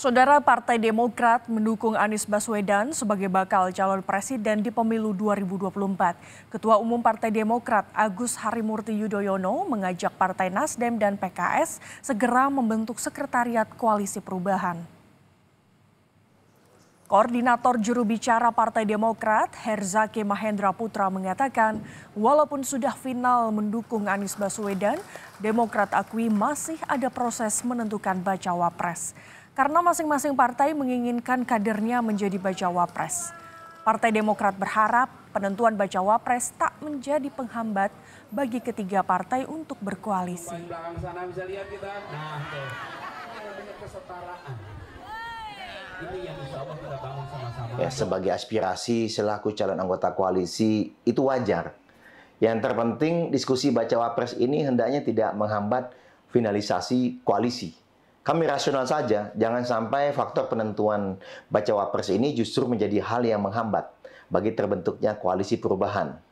Saudara Partai Demokrat mendukung Anies Baswedan sebagai bakal calon presiden di pemilu 2024. Ketua Umum Partai Demokrat Agus Harimurti Yudhoyono mengajak Partai Nasdem dan PKS segera membentuk sekretariat koalisi perubahan. Koordinator juru bicara Partai Demokrat, Herzaki Mahendra Putra mengatakan, walaupun sudah final mendukung Anies Baswedan, Demokrat akui masih ada proses menentukan bacawa pres karena masing-masing partai menginginkan kadernya menjadi bacawa pres. Partai Demokrat berharap penentuan bacawa pres tak menjadi penghambat bagi ketiga partai untuk berkoalisi. Sana bisa lihat kita. Nah, kesetaraan. Ya, sebagai aspirasi selaku calon anggota koalisi itu wajar. Yang terpenting diskusi bacawapres ini hendaknya tidak menghambat finalisasi koalisi kami rasional saja, jangan sampai faktor penentuan baca wapres ini justru menjadi hal yang menghambat bagi terbentuknya koalisi perubahan.